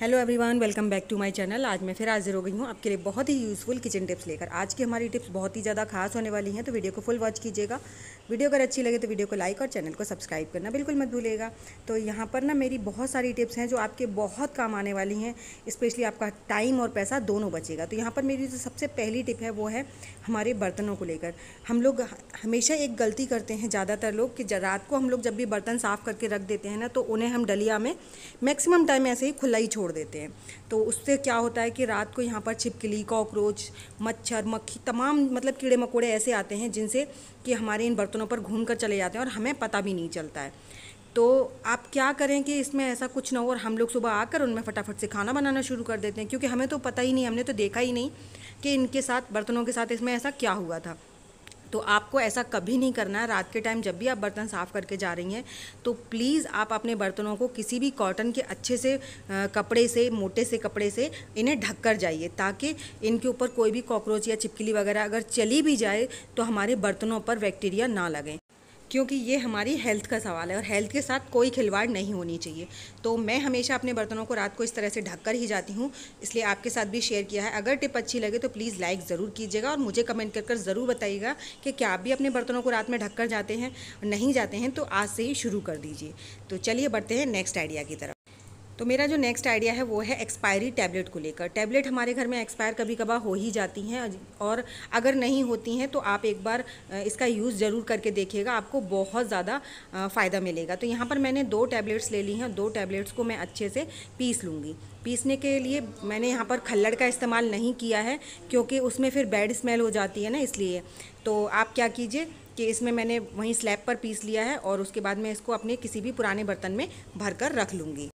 hello everyone welcome back to my channel आज मैं फिर हाजिर हो गई हूँ आपके लिए बहुत ही यूज़फुल किचन टिप्स लेकर आज की हमारी टिप्स बहुत ही ज़्यादा खास होने वाली हैं तो वीडियो को फुल वॉच कीजिएगा वीडियो अगर अच्छी लगे तो वीडियो को लाइक और चैनल को सब्सक्राइब करना बिल्कुल मत भूलेगा तो यहाँ पर ना मेरी बहुत सारी टिप्स हैं जो आपके बहुत काम आने वाली हैं स्पेशली आपका टाइम और पैसा दोनों बचेगा तो यहाँ पर मेरी जो सबसे पहली टिप है वो है हमारे बर्तनों को लेकर हम लोग हमेशा एक गलती करते हैं ज़्यादातर लोग कि रात को हम लोग जब भी बर्तन साफ़ करके रख देते हैं ना तो उन्हें हम डलिया में मैक्सिमम टाइम ऐसे ही खुला ही छोड़ छोड़ देते हैं तो उससे क्या होता है कि रात को यहाँ पर छिपकली कॉकरोच मच्छर मक्खी तमाम मतलब कीड़े मकोड़े ऐसे आते हैं जिनसे कि हमारे इन बर्तनों पर घूम कर चले जाते हैं और हमें पता भी नहीं चलता है तो आप क्या करें कि इसमें ऐसा कुछ ना हो और हम लोग सुबह आकर उनमें फटाफट से खाना बनाना शुरू कर देते हैं क्योंकि हमें तो पता ही नहीं हमने तो देखा ही नहीं कि इनके साथ बर्तनों के साथ इसमें ऐसा क्या हुआ था तो आपको ऐसा कभी नहीं करना है रात के टाइम जब भी आप बर्तन साफ़ करके जा रही हैं तो प्लीज़ आप अपने बर्तनों को किसी भी कॉटन के अच्छे से आ, कपड़े से मोटे से कपड़े से इन्हें ढक कर जाइए ताकि इनके ऊपर कोई भी कॉकरोच या चिपकली वगैरह अगर चली भी जाए तो हमारे बर्तनों पर बैक्टीरिया ना लगें क्योंकि ये हमारी हेल्थ का सवाल है और हेल्थ के साथ कोई खिलवाड़ नहीं होनी चाहिए तो मैं हमेशा अपने बर्तनों को रात को इस तरह से ढक कर ही जाती हूँ इसलिए आपके साथ भी शेयर किया है अगर टिप अच्छी लगे तो प्लीज़ लाइक ज़रूर कीजिएगा और मुझे कमेंट कर कर ज़रूर बताइएगा कि क्या आप भी अपने बर्तनों को रात में ढक कर जाते हैं नहीं जाते हैं तो आज से ही शुरू कर दीजिए तो चलिए बढ़ते हैं नेक्स्ट आइडिया की तरफ तो मेरा जो नेक्स्ट आइडिया है वो है एक्सपायरी टैबलेट को लेकर टैबलेट हमारे घर में एक्सपायर कभी कभार हो ही जाती हैं और अगर नहीं होती हैं तो आप एक बार इसका यूज़ ज़रूर करके देखिएगा आपको बहुत ज़्यादा फ़ायदा मिलेगा तो यहाँ पर मैंने दो टैबलेट्स ले ली हैं दो टैबलेट्स को मैं अच्छे से पीस लूँगी पीसने के लिए मैंने यहाँ पर खल्लड़ का इस्तेमाल नहीं किया है क्योंकि उसमें फिर बैड स्मेल हो जाती है ना इसलिए तो आप क्या कीजिए कि इसमें मैंने वहीं स्लैब पर पीस लिया है और उसके बाद मैं इसको अपने किसी भी पुराने बर्तन में भर कर रख लूँगी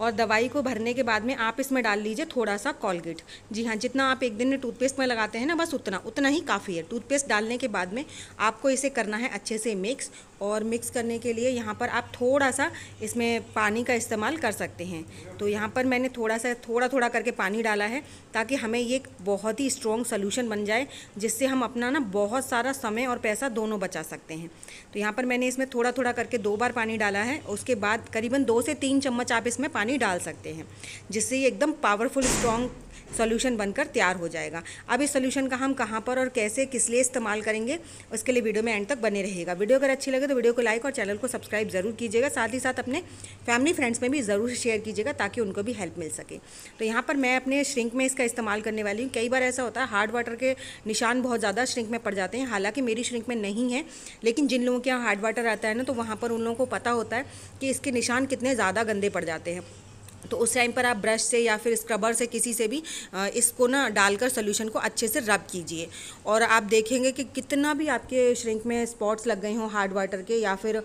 और दवाई को भरने के बाद में आप इसमें डाल लीजिए थोड़ा सा कॉलगेट जी हाँ जितना आप एक दिन में टूथपेस्ट में लगाते हैं ना बस उतना उतना ही काफ़ी है टूथपेस्ट डालने के बाद में आपको इसे करना है अच्छे से मिक्स और मिक्स करने के लिए यहाँ पर आप थोड़ा सा इसमें पानी का इस्तेमाल कर सकते हैं तो यहाँ पर मैंने थोड़ा सा थोड़ा थोड़ा करके पानी डाला है ताकि हमें ये बहुत ही स्ट्रॉन्ग सोल्यूशन बन जाए जिससे हम अपना ना बहुत सारा समय और पैसा दोनों बचा सकते हैं तो यहाँ पर मैंने इसमें थोड़ा थोड़ा करके दो बार पानी डाला है उसके बाद करीबन दो से तीन चम्मच आप इसमें पानी पानी डाल सकते हैं जिससे ये एकदम पावरफुल स्ट्रॉन्ग सोल्यूशन बनकर तैयार हो जाएगा अब इस सोल्यूशन का हम कहाँ पर और कैसे किस लिए इस्तेमाल करेंगे उसके लिए वीडियो में एंड तक बने रहेगा वीडियो अगर अच्छी लगे तो वीडियो को लाइक और चैनल को सब्सक्राइब जरूर कीजिएगा साथ ही साथ अपने फैमिली फ्रेंड्स में भी ज़रूर शेयर कीजिएगा ताकि उनको भी हेल्प मिल सके तो यहाँ पर मैं अपने श्रिंक में इसका इस्तेमाल करने वाली हूँ कई बार ऐसा होता है हार्ड वाटर के निशान बहुत ज़्यादा श्रिंक में पड़ जाते हैं हालांकि मेरी श्रिंक में नहीं है लेकिन जिन लोगों के यहाँ हार्ड वाटर आता है ना तो वहाँ पर उन लोगों को पता होता है कि इसके निशान कितने ज़्यादा गंदे पड़ जाते हैं तो उस टाइम पर आप ब्रश से या फिर स्क्रबर से किसी से भी इसको ना डालकर सोल्यूशन को अच्छे से रब कीजिए और आप देखेंगे कि कितना भी आपके श्रिंक में स्पॉट्स लग गए हों हार्ड वाटर के या फिर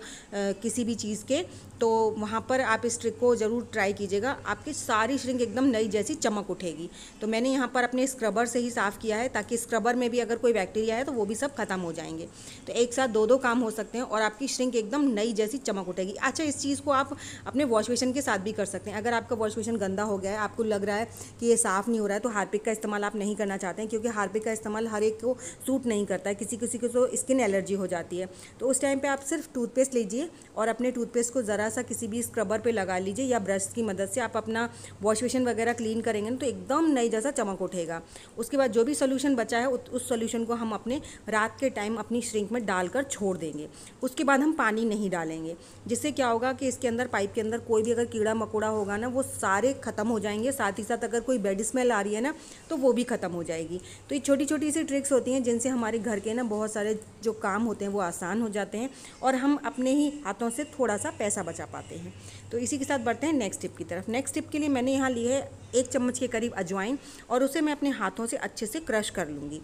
किसी भी चीज़ के तो वहाँ पर आप इस ट्रिक को ज़रूर ट्राई कीजिएगा आपकी सारी श्रिंक एकदम नई जैसी चमक उठेगी तो मैंने यहाँ पर अपने स्क्रबर से ही साफ़ किया है ताकि स्क्रबर में भी अगर कोई बैक्टीरिया है तो वो भी सब ख़त्म हो जाएंगे तो एक साथ दो दो काम हो सकते हैं और आपकी श्रिंक एकदम नई जैसी चमक उठेगी अच्छा इस चीज़ को आप अपने वॉश बेसन के साथ भी कर सकते हैं अगर आपका आपका वॉश बेसन गंदा हो गया है आपको लग रहा है कि ये साफ़ नहीं हो रहा है तो हार्पिक का इस्तेमाल आप नहीं करना चाहते हैं क्योंकि हार्पिक का इस्तेमाल हर एक को सूट नहीं करता है किसी किसी को तो स्किन एलर्जी हो जाती है तो उस टाइम पर आप सिर्फ टूथपेस्ट लीजिए और अपने टूथपेस्ट को ज़रा सा किसी भी स्क्रबर पर लगा लीजिए या ब्रश की मदद से आप अपना वॉश बेसन वगैरह क्लीन करेंगे ना तो एकदम नई जैसा चमक उठेगा उसके बाद जो भी सोल्यूशन बचा है उस सोल्यूशन को हम अपने रात के टाइम अपनी श्रिंक में डालकर छोड़ देंगे उसके बाद हम पानी नहीं डालेंगे जिससे क्या होगा कि इसके अंदर पाइप के अंदर कोई भी अगर कीड़ा मकोड़ा होगा ना वो सारे ख़त्म हो जाएंगे साथ ही साथ अगर कोई बेड स्मेल आ रही है ना तो वो भी ख़त्म हो जाएगी तो ये छोटी छोटी सी ट्रिक्स होती हैं जिनसे हमारे घर के ना बहुत सारे जो काम होते हैं वो आसान हो जाते हैं और हम अपने ही हाथों से थोड़ा सा पैसा बचा पाते हैं तो इसी के साथ बढ़ते हैं नेक्स्ट टिप की तरफ नेक्स्ट टिप के लिए मैंने यहाँ ली है एक चम्मच के करीब अजवाइन और उसे मैं अपने हाथों से अच्छे से क्रश कर लूँगी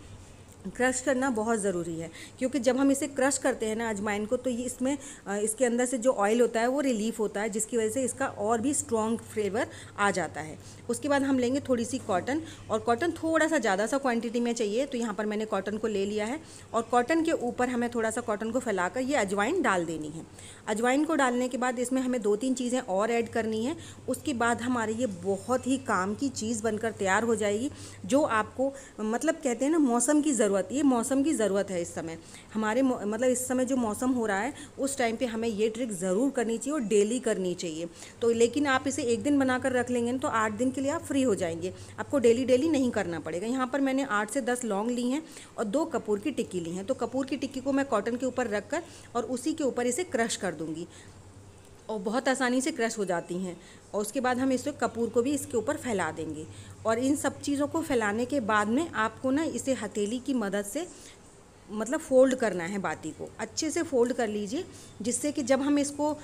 क्रश करना बहुत ज़रूरी है क्योंकि जब हम इसे क्रश करते हैं ना अजवाइन को तो ये इसमें इसके अंदर से जो ऑयल होता है वो रिलीफ होता है जिसकी वजह से इसका और भी स्ट्रॉन्ग फ्लेवर आ जाता है उसके बाद हम लेंगे थोड़ी सी कॉटन और कॉटन थोड़ा सा ज़्यादा सा क्वांटिटी में चाहिए तो यहाँ पर मैंने कॉटन को ले लिया है और कॉटन के ऊपर हमें थोड़ा सा कॉटन को फैला ये अजवाइन डाल देनी है अजवाइन को डालने के बाद इसमें हमें दो तीन चीज़ें और ऐड करनी है उसके बाद हमारे ये बहुत ही काम की चीज़ बनकर तैयार हो जाएगी जो आपको मतलब कहते हैं ना मौसम की ज़रूरत ज़रूरत ये मौसम की ज़रूरत है इस समय हमारे मतलब इस समय जो मौसम हो रहा है उस टाइम पे हमें ये ट्रिक ज़रूर करनी चाहिए और डेली करनी चाहिए तो लेकिन आप इसे एक दिन बनाकर रख लेंगे ना तो आठ दिन के लिए आप फ्री हो जाएंगे आपको डेली डेली नहीं करना पड़ेगा यहाँ पर मैंने आठ से दस लौंग ली हैं और दो कपूर की टिक्की ली हैं तो कपूर की टिक्की को मैं कॉटन के ऊपर रख कर और उसी के ऊपर इसे क्रश कर दूँगी और बहुत आसानी से क्रश हो जाती हैं और उसके बाद हम इसे कपूर को भी इसके ऊपर फैला देंगे और इन सब चीज़ों को फैलाने के बाद में आपको ना इसे हथेली की मदद से मतलब फ़ोल्ड करना है बाटी को अच्छे से फ़ोल्ड कर लीजिए जिससे कि जब हम इसको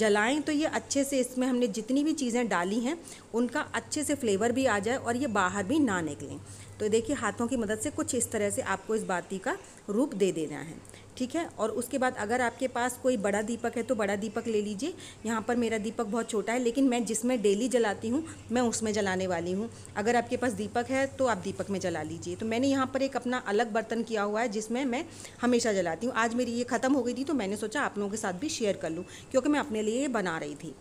जलाएं तो ये अच्छे से इसमें हमने जितनी भी चीज़ें डाली हैं उनका अच्छे से फ्लेवर भी आ जाए और ये बाहर भी ना निकलें तो देखिए हाथों की मदद से कुछ इस तरह से आपको इस बाती का रूप दे देना है ठीक है और उसके बाद अगर आपके पास कोई बड़ा दीपक है तो बड़ा दीपक ले लीजिए यहाँ पर मेरा दीपक बहुत छोटा है लेकिन मैं जिसमें डेली जलाती हूँ मैं उसमें जलाने वाली हूँ अगर आपके पास दीपक है तो आप दीपक में जला लीजिए तो मैंने यहाँ पर एक अपना अलग बर्तन किया हुआ है जिसमें मैं हमेशा जलाती हूँ आज मेरी ये ख़त्म हो गई थी तो मैंने सोचा आप लोगों के साथ भी शेयर कर लूँ क्योंकि मैं अपने लिए बना रही थी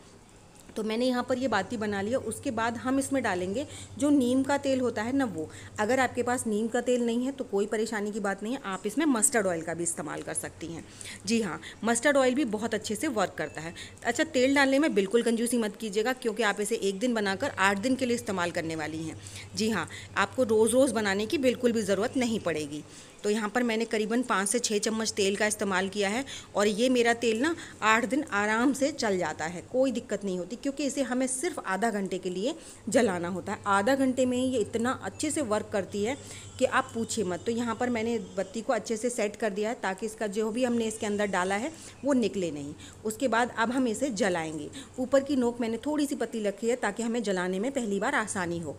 तो मैंने यहाँ पर ये बाती बना लिया उसके बाद हम इसमें डालेंगे जो नीम का तेल होता है ना वो अगर आपके पास नीम का तेल नहीं है तो कोई परेशानी की बात नहीं है आप इसमें मस्टर्ड ऑयल का भी इस्तेमाल कर सकती हैं जी हाँ मस्टर्ड ऑयल भी बहुत अच्छे से वर्क करता है अच्छा तेल डालने में बिल्कुल कंजूसी मत कीजिएगा क्योंकि आप इसे एक दिन बनाकर आठ दिन के लिए इस्तेमाल करने वाली हैं जी हाँ आपको रोज़ रोज़ बनाने की बिल्कुल भी ज़रूरत नहीं पड़ेगी तो यहाँ पर मैंने करीबन पाँच से छः चम्मच तेल का इस्तेमाल किया है और ये मेरा तेल ना आठ दिन आराम से चल जाता है कोई दिक्कत नहीं होती क्योंकि इसे हमें सिर्फ आधा घंटे के लिए जलाना होता है आधा घंटे में ये इतना अच्छे से वर्क करती है कि आप पूछिए मत तो यहाँ पर मैंने बत्ती को अच्छे से सेट कर दिया है ताकि इसका जो भी हमने इसके अंदर डाला है वो निकले नहीं उसके बाद अब हम इसे जलाएंगे ऊपर की नोक मैंने थोड़ी सी पत्ती रखी है ताकि हमें जलाने में पहली बार आसानी हो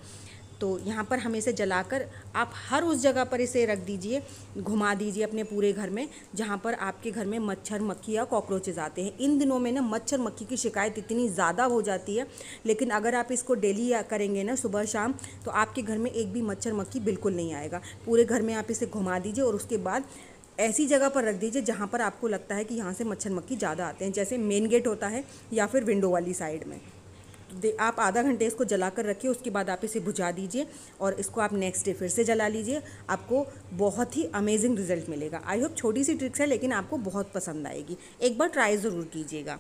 तो यहाँ पर हम इसे जलाकर आप हर उस जगह पर इसे रख दीजिए घुमा दीजिए अपने पूरे घर में जहाँ पर आपके घर में मच्छर मक्खी या कॉकरोचेज आते हैं इन दिनों में ना मच्छर मक्खी की शिकायत इतनी ज़्यादा हो जाती है लेकिन अगर आप इसको डेली करेंगे ना सुबह शाम तो आपके घर में एक भी मच्छर मक्खी बिल्कुल नहीं आएगा पूरे घर में आप इसे घुमा दीजिए और उसके बाद ऐसी जगह पर रख दीजिए जहाँ पर आपको लगता है कि यहाँ से मच्छर मक्खी ज़्यादा आते हैं जैसे मेन गेट होता है या फिर विंडो वाली साइड में आप आधा घंटे इसको जला कर रखिए उसके बाद आप इसे बुझा दीजिए और इसको आप नेक्स्ट डे फिर से जला लीजिए आपको बहुत ही अमेजिंग रिजल्ट मिलेगा आई होप छोटी सी ट्रिक्स है लेकिन आपको बहुत पसंद आएगी एक बार ट्राई ज़रूर कीजिएगा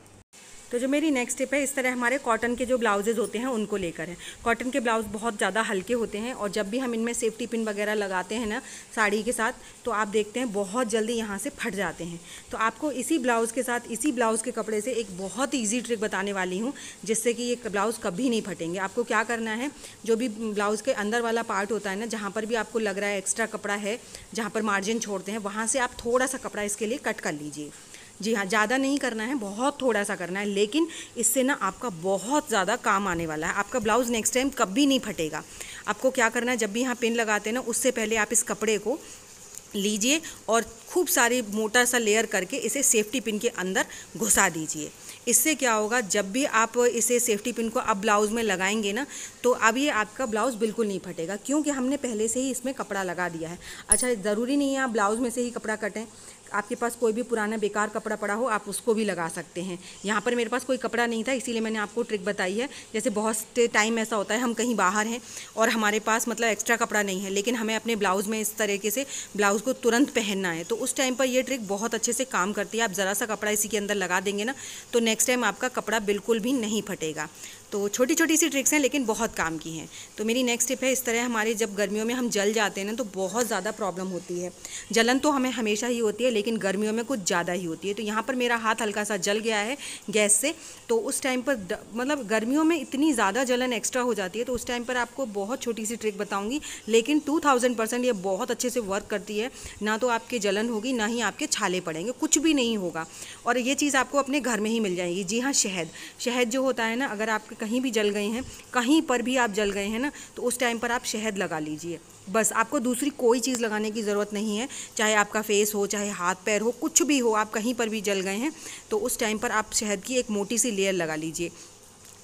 तो जो मेरी नेक्स्ट टिप है इस तरह हमारे कॉटन के जो ब्लाउजेज होते हैं उनको लेकर है कॉटन के ब्लाउज बहुत ज़्यादा हल्के होते हैं और जब भी हम इनमें सेफ्टी पिन वगैरह लगाते हैं ना साड़ी के साथ तो आप देखते हैं बहुत जल्दी यहाँ से फट जाते हैं तो आपको इसी ब्लाउज़ के साथ इसी ब्लाउज़ के कपड़े से एक बहुत ईजी ट्रिक बताने वाली हूँ जिससे कि ये ब्लाउज़ कभी नहीं फटेंगे आपको क्या करना है जो भी ब्लाउज़ के अंदर वाला पार्ट होता है ना जहाँ पर भी आपको लग रहा है एक्स्ट्रा कपड़ा है जहाँ पर मार्जिन छोड़ते हैं वहाँ से आप थोड़ा सा कपड़ा इसके लिए कट कर लीजिए जी हाँ ज़्यादा नहीं करना है बहुत थोड़ा सा करना है लेकिन इससे ना आपका बहुत ज़्यादा काम आने वाला है आपका ब्लाउज़ नेक्स्ट टाइम कभी नहीं फटेगा आपको क्या करना है जब भी यहाँ पिन लगाते हैं ना उससे पहले आप इस कपड़े को लीजिए और खूब सारी मोटा सा लेयर करके इसे सेफ्टी पिन के अंदर घुसा दीजिए इससे क्या होगा जब भी आप इसे सेफ्टी पिन को अब ब्लाउज़ में लगाएंगे ना तो अब ये आपका ब्लाउज़ बिल्कुल नहीं फटेगा क्योंकि हमने पहले से ही इसमें कपड़ा लगा दिया है अच्छा ज़रूरी नहीं है आप ब्लाउज़ में से ही कपड़ा कटें आपके पास कोई भी पुराना बेकार कपड़ा पड़ा हो आप उसको भी लगा सकते हैं यहाँ पर मेरे पास कोई कपड़ा नहीं था इसीलिए मैंने आपको ट्रिक बताई है जैसे बहुत टाइम ऐसा होता है हम कहीं बाहर हैं और हमारे पास मतलब एक्स्ट्रा कपड़ा नहीं है लेकिन हमें अपने ब्लाउज़ में इस तरीके से ब्लाउज़ को तुरंत पहनना है तो उस टाइम पर यह ट्रिक बहुत अच्छे से काम करती है आप ज़रा सा कपड़ा इसी के अंदर लगा देंगे ना तो नेक्स्ट टाइम आपका कपड़ा बिल्कुल भी नहीं फटेगा तो छोटी छोटी सी ट्रिक्स हैं लेकिन बहुत काम की हैं तो मेरी नेक्स्ट टिप है इस तरह हमारे जब गर्मियों में हम जल जाते हैं ना तो बहुत ज़्यादा प्रॉब्लम होती है जलन तो हमें हमेशा ही होती है लेकिन गर्मियों में कुछ ज़्यादा ही होती है तो यहाँ पर मेरा हाथ हल्का सा जल गया है गैस से तो उस टाइम पर मतलब गर्मियों में इतनी ज़्यादा जलन एक्स्ट्रा हो जाती है तो उस टाइम पर आपको बहुत छोटी सी ट्रिक बताऊँगी लेकिन टू थाउजेंड परसेंट ये बहुत अच्छे से वर्क करती है ना तो आपके जलन होगी ना ही आपके छाले पड़ेंगे कुछ भी नहीं होगा और ये चीज़ आपको अपने घर में ही मिल जाएगी जी हाँ शहद शहद जो होता है ना अगर आपके कहीं भी जल गए हैं कहीं पर भी आप जल गए हैं ना तो उस टाइम पर आप शहद लगा लीजिए बस आपको दूसरी कोई चीज़ लगाने की ज़रूरत नहीं है चाहे आपका फेस हो चाहे हाथ पैर हो कुछ भी हो आप कहीं पर भी जल गए हैं तो उस टाइम पर आप शहद की एक मोटी सी लेयर लगा लीजिए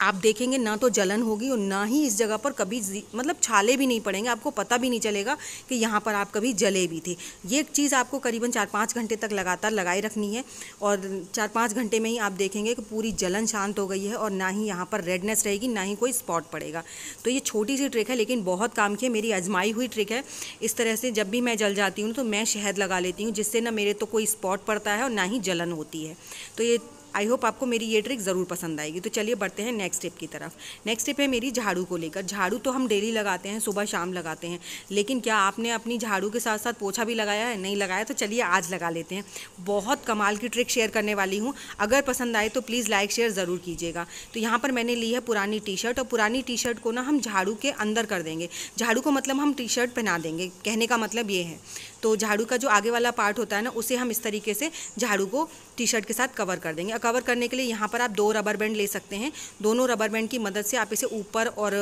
आप देखेंगे ना तो जलन होगी और ना ही इस जगह पर कभी मतलब छाले भी नहीं पड़ेंगे आपको पता भी नहीं चलेगा कि यहाँ पर आप कभी जले भी थे ये एक चीज़ आपको करीबन चार पाँच घंटे तक लगातार लगाए रखनी है और चार पाँच घंटे में ही आप देखेंगे कि पूरी जलन शांत हो गई है और ना ही यहाँ पर रेडनेस रहेगी ना ही कोई स्पॉट पड़ेगा तो ये छोटी सी ट्रिक है लेकिन बहुत काम की है मेरी आजमाई हुई ट्रिक है इस तरह से जब भी मैं जल जाती हूँ तो मैं शहद लगा लेती हूँ जिससे ना मेरे तो कोई स्पॉट पड़ता है और ना ही जलन होती है तो ये आई होप आपको मेरी ये ट्रिक ज़रूर पसंद आएगी तो चलिए बढ़ते हैं नेक्स्ट स्टेप की तरफ नेक्स्ट स्टेप है मेरी झाड़ू को लेकर झाड़ू तो हम डेली लगाते हैं सुबह शाम लगाते हैं लेकिन क्या आपने अपनी झाड़ू के साथ साथ पोछा भी लगाया है नहीं लगाया तो चलिए आज लगा लेते हैं बहुत कमाल की ट्रिक शेयर करने वाली हूँ अगर पसंद आए तो प्लीज़ लाइक शेयर ज़रूर कीजिएगा तो यहाँ पर मैंने ली है पुरानी टी शर्ट और पुरानी टी शर्ट को ना हम झाड़ू के अंदर कर देंगे झाड़ू को मतलब हम टी शर्ट पहना देंगे कहने का मतलब ये है तो झाड़ू का जो आगे वाला पार्ट होता है ना उसे हम इस तरीके से झाड़ू को टी शर्ट के साथ कवर कर देंगे कवर करने के लिए यहाँ पर आप दो रबर बैंड ले सकते हैं दोनों रबर बैंड की मदद से आप इसे ऊपर और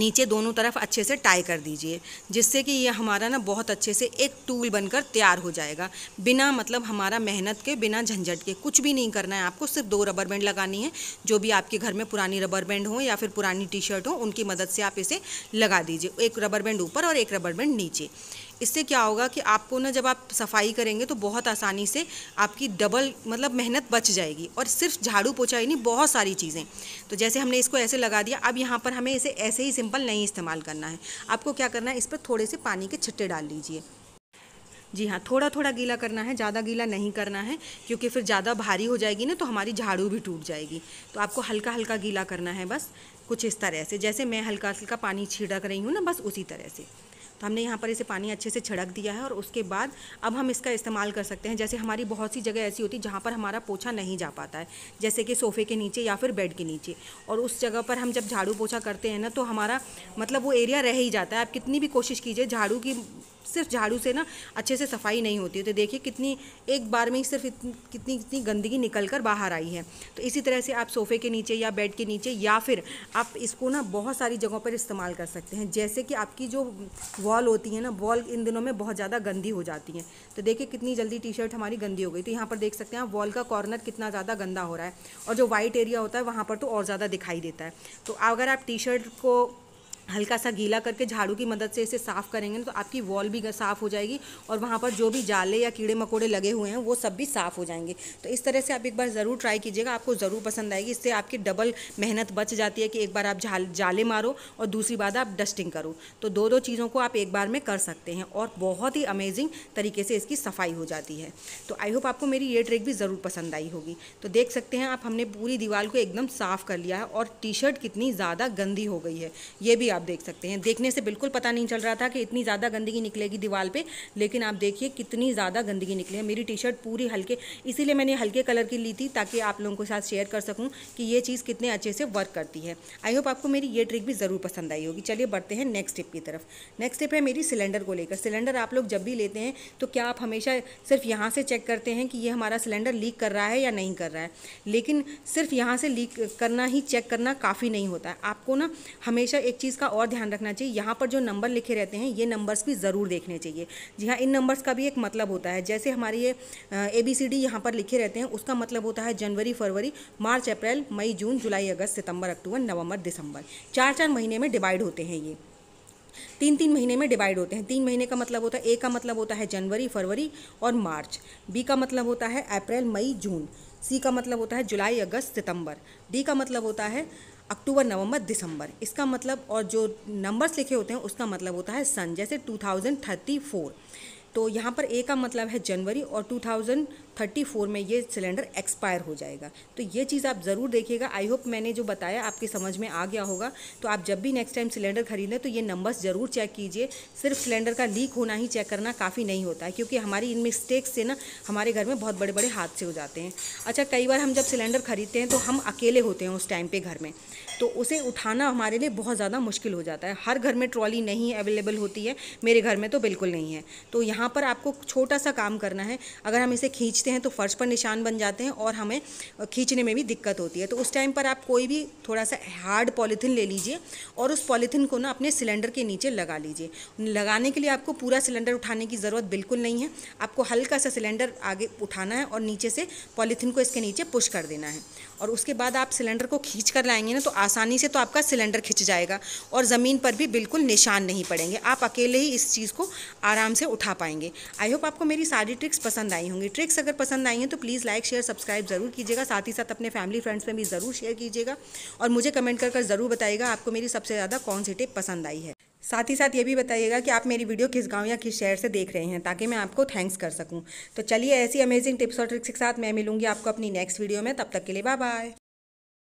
नीचे दोनों तरफ अच्छे से टाई कर दीजिए जिससे कि ये हमारा ना बहुत अच्छे से एक टूल बनकर तैयार हो जाएगा बिना मतलब हमारा मेहनत के बिना झंझट के कुछ भी नहीं करना है आपको सिर्फ दो रबर बैंड लगानी है जो भी आपके घर में पुरानी रबर बैंड हो या फिर पुरानी टी शर्ट हो उनकी मदद से आप इसे लगा दीजिए एक रबर बैंड ऊपर और एक रबर बैंड नीचे इससे क्या होगा कि आपको ना जब आप सफाई करेंगे तो बहुत आसानी से आपकी डबल मतलब मेहनत बच जाएगी और सिर्फ झाड़ू पोछा ही नहीं बहुत सारी चीज़ें तो जैसे हमने इसको ऐसे लगा दिया अब यहाँ पर हमें इसे ऐसे ही सिंपल नहीं इस्तेमाल करना है आपको क्या करना है इस पर थोड़े से पानी के छिट्टे डाल लीजिए जी हाँ थोड़ा थोड़ा गीला करना है ज़्यादा गीला नहीं करना है क्योंकि फिर ज़्यादा भारी हो जाएगी ना तो हमारी झाड़ू भी टूट जाएगी तो आपको हल्का हल्का गीला करना है बस कुछ इस तरह से जैसे मैं हल्का हल्का पानी छीड़ा कर रही हूँ ना बस उसी तरह से तो हमने यहाँ पर इसे पानी अच्छे से छिड़क दिया है और उसके बाद अब हम इसका इस्तेमाल कर सकते हैं जैसे हमारी बहुत सी जगह ऐसी होती है जहाँ पर हमारा पोछा नहीं जा पाता है जैसे कि सोफ़े के नीचे या फिर बेड के नीचे और उस जगह पर हम जब झाड़ू पोछा करते हैं ना तो हमारा मतलब वो एरिया रह ही जाता है आप कितनी भी कोशिश कीजिए झाड़ू की सिर्फ झाड़ू से ना अच्छे से सफाई नहीं होती है तो देखिए कितनी एक बार में ही सिर्फ इतनी कितनी कितनी गंदगी निकल कर बाहर आई है तो इसी तरह से आप सोफ़े के नीचे या बेड के नीचे या फिर आप इसको ना बहुत सारी जगहों पर इस्तेमाल कर सकते हैं जैसे कि आपकी जो वॉल होती है ना वॉल इन दिनों में बहुत ज़्यादा गंदी हो जाती है तो देखिए कितनी जल्दी टी शर्ट हमारी गंदी हो गई तो यहाँ पर देख सकते हैं आप वॉल का कॉर्नर कितना ज़्यादा गंदा हो रहा है और जो वाइट एरिया होता है वहाँ पर तो और ज़्यादा दिखाई देता है तो अगर आप टी शर्ट को हल्का सा गीला करके झाड़ू की मदद से इसे साफ़ करेंगे ना तो आपकी वॉल भी साफ़ हो जाएगी और वहाँ पर जो भी जाले या कीड़े मकोड़े लगे हुए हैं वो सब भी साफ़ हो जाएंगे तो इस तरह से आप एक बार ज़रूर ट्राई कीजिएगा आपको ज़रूर पसंद आएगी इससे आपकी डबल मेहनत बच जाती है कि एक बार आप झाल जाले मारो और दूसरी बार आप डस्टिंग करो तो दो दो चीज़ों को आप एक बार में कर सकते हैं और बहुत ही अमेजिंग तरीके से इसकी सफाई हो जाती है तो आई होप आपको मेरी ये ट्रिक भी ज़रूर पसंद आई होगी तो देख सकते हैं आप हमने पूरी दीवार को एकदम साफ़ कर लिया है और टी शर्ट कितनी ज़्यादा गंदी हो गई है ये भी आप देख सकते हैं देखने से बिल्कुल पता नहीं चल रहा था कि इतनी ज़्यादा गंदगी निकलेगी दीवार पर लेकिन आप देखिए कितनी ज़्यादा गंदगी निकली है मेरी टी शर्ट पूरी हल्के इसीलिए मैंने हल्के कलर की ली थी ताकि आप लोगों के साथ शेयर कर सकूँ कि ये चीज़ कितने अच्छे से वर्क करती है आई होप आपको मेरी ये ट्रिक भी ज़रूर पसंद आई होगी चलिए बढ़ते हैं नेक्स्ट टिप की तरफ नेक्स्ट टिप है मेरी सिलेंडर को लेकर सिलेंडर आप लोग जब भी लेते हैं तो क्या आप हमेशा सिर्फ यहाँ से चेक करते हैं कि ये हमारा सिलेंडर लीक कर रहा है या नहीं कर रहा है लेकिन सिर्फ यहाँ से लीक करना ही चेक करना काफ़ी नहीं होता है आपको ना हमेशा एक चीज़ का का और ध्यान रखना चाहिए यहाँ पर जो नंबर लिखे रहते हैं ये नंबर्स भी ज़रूर देखने चाहिए जी हाँ इन नंबर्स का भी एक मतलब होता है जैसे हमारे ये ए बी सी डी यहाँ पर लिखे रहते हैं उसका मतलब होता है जनवरी फरवरी मार्च अप्रैल मई जून जुलाई अगस्त सितंबर अक्टूबर नवंबर दिसंबर चार चार महीने में डिवाइड होते हैं ये तीन तीन महीने में डिवाइड होते हैं तीन महीने का मतलब होता है ए का मतलब होता है जनवरी फरवरी और मार्च बी का मतलब होता है अप्रैल मई जून सी का मतलब होता है जुलाई अगस्त सितंबर डी का मतलब होता है अक्टूबर नवंबर दिसंबर इसका मतलब और जो नंबर्स लिखे होते हैं उसका मतलब होता है सन जैसे टू थाउजेंड थर्टी फोर तो यहाँ पर ए का मतलब है जनवरी और 2034 में ये सिलेंडर एक्सपायर हो जाएगा तो ये चीज़ आप ज़रूर देखिएगा आई होप मैंने जो बताया आपके समझ में आ गया होगा तो आप जब भी नेक्स्ट टाइम सिलेंडर खरीदें तो ये नंबर्स ज़रूर चेक कीजिए सिर्फ सिलेंडर का लीक होना ही चेक करना काफ़ी नहीं होता है क्योंकि हमारी इन मिस्टेक्स से ना हमारे घर में बहुत बड़े बड़े हादसे हो जाते हैं अच्छा कई बार हम जब सिलेंडर खरीदते हैं तो हम अकेले होते हैं उस टाइम पर घर में तो उसे उठाना हमारे लिए बहुत ज़्यादा मुश्किल हो जाता है हर घर में ट्रॉली नहीं अवेलेबल होती है मेरे घर में तो बिल्कुल नहीं है तो यहाँ पर आपको छोटा सा काम करना है अगर हम इसे खींचते हैं तो फ़र्श पर निशान बन जाते हैं और हमें खींचने में भी दिक्कत होती है तो उस टाइम पर आप कोई भी थोड़ा सा हार्ड पॉलीथीन ले लीजिए और उस पॉलीथीन को ना अपने सिलेंडर के नीचे लगा लीजिए लगाने के लिए आपको पूरा सिलेंडर उठाने की ज़रूरत बिल्कुल नहीं है आपको हल्का सा सिलेंडर आगे उठाना है और नीचे से पॉलीथीन को इसके नीचे पुश कर देना है और उसके बाद आप सिलेंडर को खींच कर लाएंगे ना तो आसानी से तो आपका सिलेंडर खिंच जाएगा और ज़मीन पर भी बिल्कुल निशान नहीं पड़ेंगे आप अकेले ही इस चीज़ को आराम से उठा पाएंगे आई होप आपको मेरी सारी ट्रिक्स पसंद आई होंगी ट्रिक्स अगर पसंद आई हैं तो प्लीज़ लाइक शेयर सब्सक्राइब ज़रूर कीजिएगा साथ ही साथ अपने फैमिली फ्रेंड्स में भी ज़रूर शेयर कीजिएगा और मुझे कमेंट कर ज़रूर बताइएगा आपको मेरी सबसे ज़्यादा कौन सी टिप पसंद आई है साथ ही साथ ये भी बताइएगा कि आप मेरी वीडियो किस गांव या किस शहर से देख रहे हैं ताकि मैं आपको थैंक्स कर सकूं तो चलिए ऐसी अमेजिंग टिप्स और ट्रिक्स के साथ मैं मिलूंगी आपको अपनी नेक्स्ट वीडियो में तब तक के लिए बाय बाय